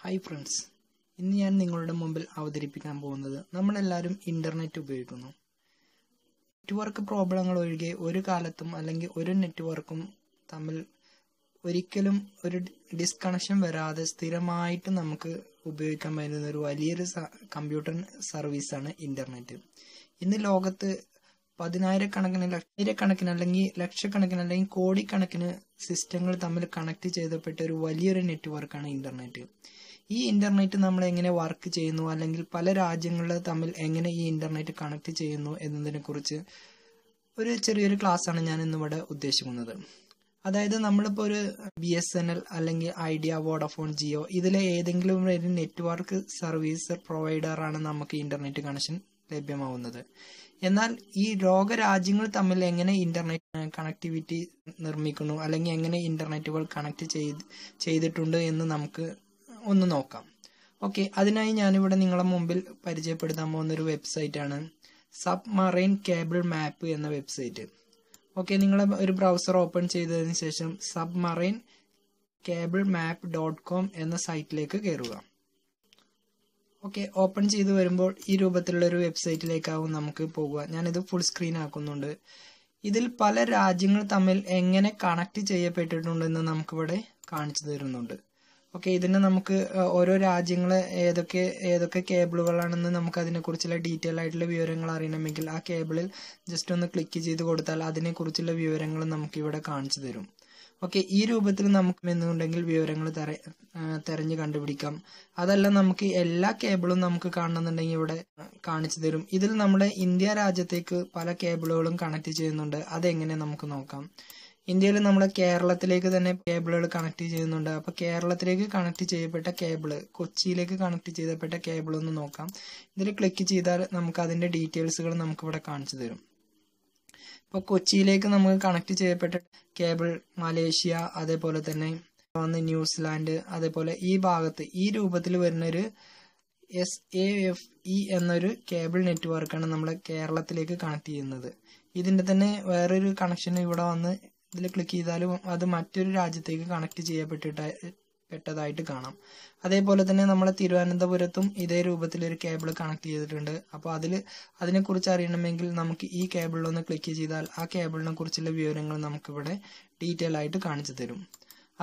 hi friends ഇന്ന് ഞാൻ നിങ്ങളുടെ മുമ്പിൽ അവതരിപ്പിക്കാൻ പോകുന്നത് നമ്മളെല്ലാവരും ഇൻ്റർനെറ്റ് ഉപയോഗിക്കുന്നു നെറ്റ്വർക്ക് പ്രോബ്ലങ്ങൾ ഒഴികെ ഒരു കാലത്തും അല്ലെങ്കിൽ ഒരു നെറ്റ്വർക്കും തമ്മിൽ ഒരിക്കലും ഒരു ഡിസ്കണക്ഷൻ വരാതെ സ്ഥിരമായിട്ട് നമുക്ക് ഉപയോഗിക്കാൻ പറ്റുന്ന ഒരു വലിയൊരു കമ്പ്യൂട്ടർ സർവീസാണ് ഇൻ്റർനെറ്റ് ഇന്ന് ലോകത്ത് പതിനായിരക്കണക്കിന് ആയിരക്കണക്കിന് അല്ലെങ്കിൽ ലക്ഷക്കണക്കിന് അല്ലെങ്കിൽ കോടിക്കണക്കിന് സിസ്റ്റങ്ങൾ തമ്മിൽ കണക്ട് ചെയ്തപ്പെട്ട ഒരു വലിയൊരു നെറ്റ്വർക്കാണ് ഇന്റർനെറ്റ് ഈ ഇന്റർനെറ്റ് നമ്മൾ എങ്ങനെ വർക്ക് ചെയ്യുന്നു അല്ലെങ്കിൽ പല രാജ്യങ്ങൾ തമ്മിൽ എങ്ങനെ ഈ ഇന്റർനെറ്റ് കണക്ട് ചെയ്യുന്നു എന്നതിനെ കുറിച്ച് ഒരു ചെറിയൊരു ക്ലാസ് ആണ് ഞാൻ ഇന്നിവിടെ ഉദ്ദേശിക്കുന്നത് അതായത് നമ്മളിപ്പോൾ ഒരു ബി എസ് എൻ എൽ അല്ലെങ്കിൽ ഐഡിയ വോഡഫോൺ ജിയോ ഇതിലെ ഏതെങ്കിലും ഒരു നെറ്റ്വർക്ക് സർവീസ് പ്രൊവൈഡറാണ് നമുക്ക് ഇന്റർനെറ്റ് കണക്ഷൻ ലഭ്യമാവുന്നത് എന്നാൽ ഈ ലോകരാജ്യങ്ങൾ തമ്മിൽ എങ്ങനെ ഇന്റർനെറ്റ് കണക്ടിവിറ്റി നിർമ്മിക്കുന്നു അല്ലെങ്കിൽ എങ്ങനെ ഇന്റർനെറ്റുകൾ കണക്ട് ചെയ്ത് ചെയ്തിട്ടുണ്ട് എന്ന് നമുക്ക് ഒന്ന് നോക്കാം ഓക്കെ അതിനായി ഞാനിവിടെ നിങ്ങളെ മുമ്പിൽ പരിചയപ്പെടുത്താൻ പോകുന്ന ഒരു വെബ്സൈറ്റ് ആണ് സബ്മറൈൻ കേബിൾ മാപ്പ് എന്ന വെബ്സൈറ്റ് ഓക്കെ നിങ്ങൾ ഒരു ബ്രൗസർ ഓപ്പൺ ചെയ്തതിന് ശേഷം submarine cable map dot com എന്ന സൈറ്റിലേക്ക് കയറുക ഓക്കെ ഓപ്പൺ ചെയ്ത് വരുമ്പോൾ ഈ രൂപത്തിലുള്ള ഒരു വെബ്സൈറ്റിലേക്കാവും നമുക്ക് പോകുക ഞാനിത് ഫുൾ സ്ക്രീൻ ആക്കുന്നുണ്ട് ഇതിൽ പല രാജ്യങ്ങൾ തമ്മിൽ എങ്ങനെ കണക്ട് ചെയ്യപ്പെട്ടിട്ടുണ്ടെന്ന് നമുക്കിവിടെ കാണിച്ചു തരുന്നുണ്ട് ഓക്കെ ഇതിന് നമുക്ക് ഓരോ രാജ്യങ്ങളെ ഏതൊക്കെ ഏതൊക്കെ കേബിളുകളാണെന്ന് നമുക്ക് അതിനെക്കുറിച്ചുള്ള ഡീറ്റെയിൽ ആയിട്ടുള്ള വിവരങ്ങൾ അറിയണമെങ്കിൽ ആ കേബിളിൽ ജസ്റ്റ് ഒന്ന് ക്ലിക്ക് ചെയ്ത് കൊടുത്താൽ അതിനെക്കുറിച്ചുള്ള വിവരങ്ങൾ നമുക്കിവിടെ കാണിച്ചു തരും ഓക്കെ ഈ രൂപത്തിൽ നമുക്ക് എന്നുണ്ടെങ്കിൽ വിവരങ്ങൾ തെരഞ്ഞ് കണ്ടുപിടിക്കാം അതല്ല നമുക്ക് എല്ലാ കേബിളും നമുക്ക് കാണണമെന്നുണ്ടെങ്കിൽ ഇവിടെ കാണിച്ചു തരും ഇതിൽ നമ്മുടെ ഇന്ത്യ രാജ്യത്തേക്ക് പല കേബിളുകളും കണക്ട് ചെയ്യുന്നുണ്ട് അതെങ്ങനെ നമുക്ക് നോക്കാം ഇന്ത്യയിൽ നമ്മുടെ കേരളത്തിലേക്ക് തന്നെ കേബിളുകൾ കണക്ട് ചെയ്യുന്നുണ്ട് അപ്പോൾ കേരളത്തിലേക്ക് കണക്ട് ചെയ്യപ്പെട്ട കേബിള് കൊച്ചിയിലേക്ക് കണക്ട് ചെയ്യപ്പെട്ട കേബിൾ ഒന്ന് നോക്കാം ഇതിൽ ക്ലിക്ക് ചെയ്താൽ നമുക്ക് അതിൻ്റെ ഡീറ്റെയിൽസുകൾ നമുക്കിവിടെ കാണിച്ചു തരും അപ്പോൾ കൊച്ചിയിലേക്ക് നമുക്ക് കണക്ട് ചെയ്യപ്പെട്ട കേബിൾ മലേഷ്യ അതേപോലെ തന്നെ വന്ന് ന്യൂസിലാൻഡ് അതേപോലെ ഈ ഭാഗത്ത് ഈ രൂപത്തിൽ വരുന്നൊരു എസ് എ എഫ് ഇ എന്നൊരു കേബിൾ നെറ്റ്വർക്കാണ് നമ്മൾ കേരളത്തിലേക്ക് കണക്ട് ചെയ്യുന്നത് ഇതിൻ്റെ തന്നെ വേറൊരു കണക്ഷൻ ഇവിടെ വന്ന് ഇതിൽ ക്ലിക്ക് ചെയ്താലും അത് മറ്റൊരു രാജ്യത്തേക്ക് കണക്ട് ചെയ്യപ്പെട്ടിട്ട് പെട്ടതായിട്ട് കാണാം അതേപോലെ തന്നെ നമ്മളെ തിരുവനന്തപുരത്തും ഇതേ രൂപത്തിൽ ഒരു കേബിൾ കണക്ട് ചെയ്തിട്ടുണ്ട് അപ്പോൾ അതിൽ അതിനെക്കുറിച്ച് അറിയണമെങ്കിൽ നമുക്ക് ഈ കേബിളിലൊന്ന് ക്ലിക്ക് ചെയ്താൽ ആ കേബിളിനെ കുറിച്ചുള്ള വിവരങ്ങൾ നമുക്കിവിടെ ഡീറ്റെയിൽ ആയിട്ട് കാണിച്ചു തരും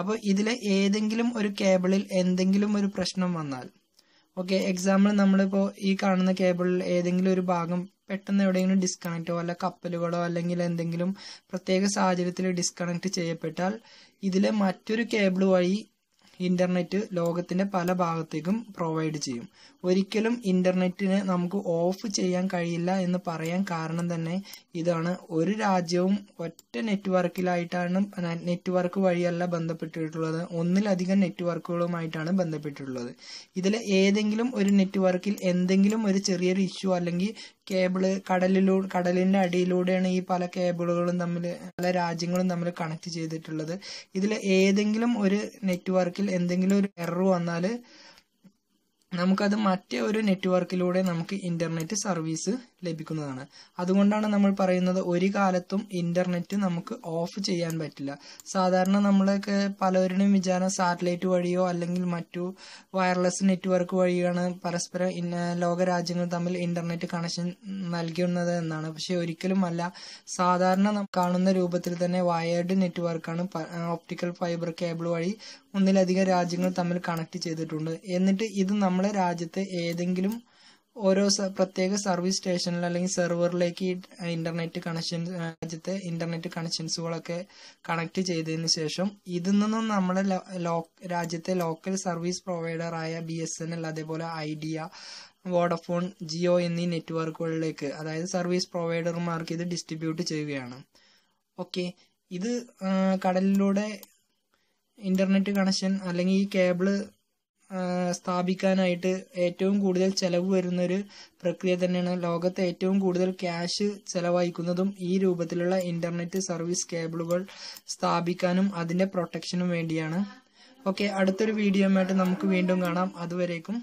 അപ്പോൾ ഇതിലെ ഏതെങ്കിലും ഒരു കേബിളിൽ എന്തെങ്കിലും ഒരു പ്രശ്നം വന്നാൽ ഓക്കെ എക്സാമ്പിൾ നമ്മളിപ്പോൾ ഈ കാണുന്ന കേബിളിൽ ഏതെങ്കിലും ഒരു ഭാഗം പെട്ടെന്ന് എവിടെയെങ്കിലും ഡിസ്കണക്റ്റോ അല്ല കപ്പലുകളോ അല്ലെങ്കിൽ എന്തെങ്കിലും പ്രത്യേക സാഹചര്യത്തിൽ ഡിസ്കണക്ട് ചെയ്യപ്പെട്ടാൽ ഇതിലെ മറ്റൊരു കേബിൾ വഴി ഇന്റർനെറ്റ് ലോകത്തിന്റെ പല ഭാഗത്തേക്കും പ്രൊവൈഡ് ചെയ്യും ഒരിക്കലും ഇന്റർനെറ്റിനെ നമുക്ക് ഓഫ് ചെയ്യാൻ കഴിയില്ല എന്ന് പറയാൻ കാരണം തന്നെ ഇതാണ് ഒരു രാജ്യവും ഒറ്റ നെറ്റ്വർക്കിലായിട്ടാണ് നെറ്റ്വർക്ക് വഴിയല്ല ബന്ധപ്പെട്ടിട്ടുള്ളത് ഒന്നിലധികം നെറ്റ്വർക്കുകളുമായിട്ടാണ് ബന്ധപ്പെട്ടിട്ടുള്ളത് ഇതിൽ ഏതെങ്കിലും ഒരു നെറ്റ്വർക്കിൽ എന്തെങ്കിലും ഒരു ചെറിയൊരു ഇഷ്യൂ അല്ലെങ്കിൽ കേബിള് കടലിലൂടെ കടലിന്റെ അടിയിലൂടെയാണ് ഈ പല കേബിളുകളും തമ്മിൽ പല രാജ്യങ്ങളും തമ്മിൽ കണക്ട് ചെയ്തിട്ടുള്ളത് ഇതിൽ ഏതെങ്കിലും ഒരു നെറ്റ്വർക്കിൽ എന്തെങ്കിലും ഒരു എറർ വന്നാൽ നമുക്കത് മറ്റേ ഒരു നെറ്റ്വർക്കിലൂടെ നമുക്ക് ഇൻ്റർനെറ്റ് സർവീസ് ലഭിക്കുന്നതാണ് അതുകൊണ്ടാണ് നമ്മൾ പറയുന്നത് ഒരു കാലത്തും ഇൻ്റർനെറ്റ് നമുക്ക് ഓഫ് ചെയ്യാൻ പറ്റില്ല സാധാരണ നമ്മളൊക്കെ പലവരുടെയും വിചാരം സാറ്റലൈറ്റ് വഴിയോ അല്ലെങ്കിൽ മറ്റു വയർലെസ് നെറ്റ്വർക്ക് വഴിയാണ് പരസ്പരം ലോക രാജ്യങ്ങൾ തമ്മിൽ ഇൻ്റർനെറ്റ് കണക്ഷൻ നൽകുന്നത് എന്നാണ് പക്ഷേ ഒരിക്കലുമല്ല സാധാരണ കാണുന്ന രൂപത്തിൽ തന്നെ വയേർഡ് നെറ്റ്വർക്കാണ് ഓപ്റ്റിക്കൽ ഫൈബർ കേബിൾ വഴി ഒന്നിലധികം രാജ്യങ്ങൾ തമ്മിൽ കണക്ട് ചെയ്തിട്ടുണ്ട് എന്നിട്ട് ഇത് നമ്മളെ രാജ്യത്തെ ഏതെങ്കിലും ഓരോ പ്രത്യേക സർവീസ് സ്റ്റേഷനിൽ അല്ലെങ്കിൽ സെർവറിലേക്ക് ഇന്റർനെറ്റ് കണക്ഷൻ രാജ്യത്തെ ഇന്റർനെറ്റ് കണക്ഷൻസുകളൊക്കെ കണക്ട് ചെയ്തതിന് ശേഷം ഇതിൽ നിന്നും നമ്മുടെ രാജ്യത്തെ ലോക്കൽ സർവീസ് പ്രൊവൈഡറായ ബി എസ് എൻ എൽ അതേപോലെ ഐഡിയ വോഡഫോൺ ജിയോ എന്നീ നെറ്റ്വർക്കുകളിലേക്ക് അതായത് സർവീസ് പ്രൊവൈഡർമാർക്ക് ഇത് ഡിസ്ട്രിബ്യൂട്ട് ചെയ്യുകയാണ് ഓക്കെ ഇത് കടലിലൂടെ ഇന്റർനെറ്റ് കണക്ഷൻ അല്ലെങ്കിൽ ഈ കേബിള് സ്ഥാപിക്കാനായിട്ട് ഏറ്റവും കൂടുതൽ ചെലവ് വരുന്ന ഒരു പ്രക്രിയ തന്നെയാണ് ലോകത്ത് ഏറ്റവും കൂടുതൽ ക്യാഷ് ചെലവഴിക്കുന്നതും ഈ രൂപത്തിലുള്ള ഇന്റർനെറ്റ് സർവീസ് കേബിളുകൾ സ്ഥാപിക്കാനും അതിന്റെ പ്രൊട്ടക്ഷനും വേണ്ടിയാണ് ഓക്കെ അടുത്തൊരു വീഡിയോയുമായിട്ട് നമുക്ക് വീണ്ടും കാണാം അതുവരേക്കും